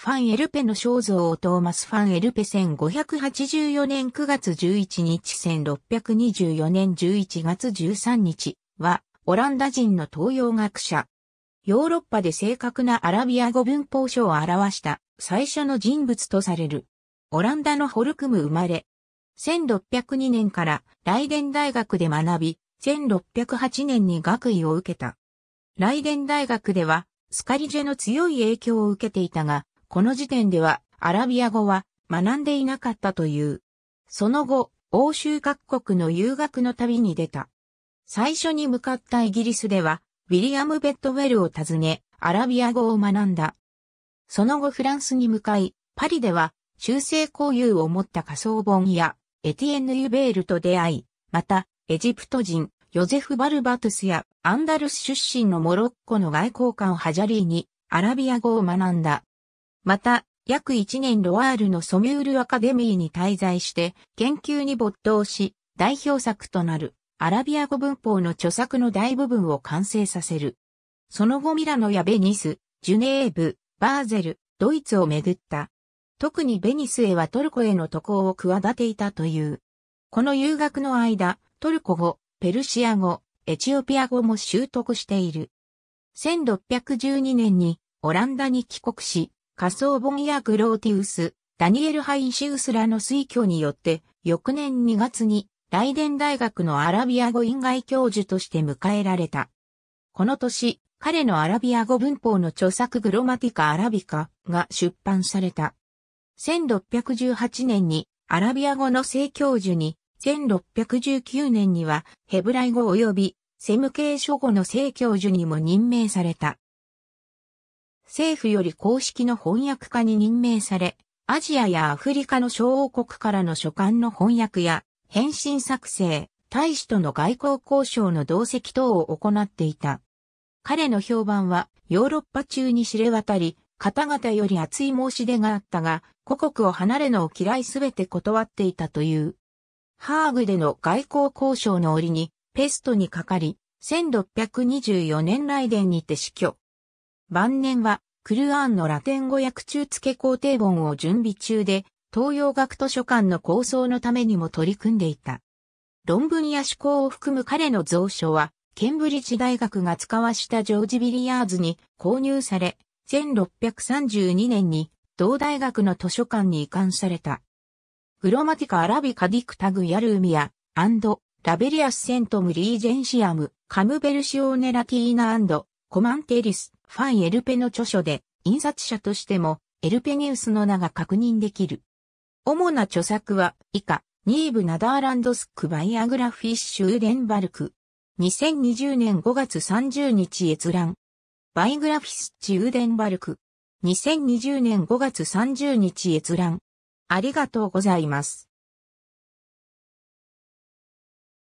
ファン・エルペの肖像をトーマス・ファン・エルペ1584年9月11日1624年11月13日は、オランダ人の東洋学者。ヨーロッパで正確なアラビア語文法書を表した最初の人物とされる。オランダのホルクム生まれ。1602年からライデン大学で学び、1608年に学位を受けた。ライデン大学では、スカリジェの強い影響を受けていたが、この時点ではアラビア語は学んでいなかったという。その後、欧州各国の留学の旅に出た。最初に向かったイギリスでは、ウィリアム・ベッドウェルを訪ね、アラビア語を学んだ。その後フランスに向かい、パリでは、中世交友を持った仮想本や、エティエンヌ・ユベールと出会い、また、エジプト人、ヨゼフ・バルバトスや、アンダルス出身のモロッコの外交官ハジャリーに、アラビア語を学んだ。また、約1年ロワールのソミュールアカデミーに滞在して、研究に没頭し、代表作となるアラビア語文法の著作の大部分を完成させる。その後ミラノやベニス、ジュネーブ、バーゼル、ドイツを巡った。特にベニスへはトルコへの渡航を企ていたという。この遊学の間、トルコ語、ペルシア語、エチオピア語も習得している。1612年にオランダに帰国し、仮想ボンやグローティウス、ダニエル・ハイシウスらの推挙によって、翌年2月に、ライデン大学のアラビア語院外教授として迎えられた。この年、彼のアラビア語文法の著作グロマティカ・アラビカが出版された。1618年にアラビア語の正教授に、1619年にはヘブライ語及びセム系諸語の正教授にも任命された。政府より公式の翻訳家に任命され、アジアやアフリカの小王国からの書簡の翻訳や、返信作成、大使との外交交渉の同席等を行っていた。彼の評判はヨーロッパ中に知れ渡り、方々より熱い申し出があったが、故国を離れのを嫌いすべて断っていたという。ハーグでの外交交渉の折に、ペストにかかり、1624年来電にて死去。晩年はクルアンのラテン語訳中付工程本を準備中で、東洋学図書館の構想のためにも取り組んでいた。論文や思考を含む彼の蔵書は、ケンブリッジ大学が使わしたジョージ・ビリヤーズに購入され、1632年に同大学の図書館に移管された。グロマティカ・アラビカ・ディクタグ・ヤルーミア、アンド、ラベリアス・セントム・リージェンシアム、カムベルシオーネラティーナコマンテリス、ファン・エルペの著書で、印刷者としても、エルペニウスの名が確認できる。主な著作は、以下、ニーブ・ナダーランドスク・バイアグラフィッシュ・ウーレンバルク。2020年5月30日閲覧。バイグラフィスチ・ウーデンバルク。2020年5月30日閲覧。ありがとうございます。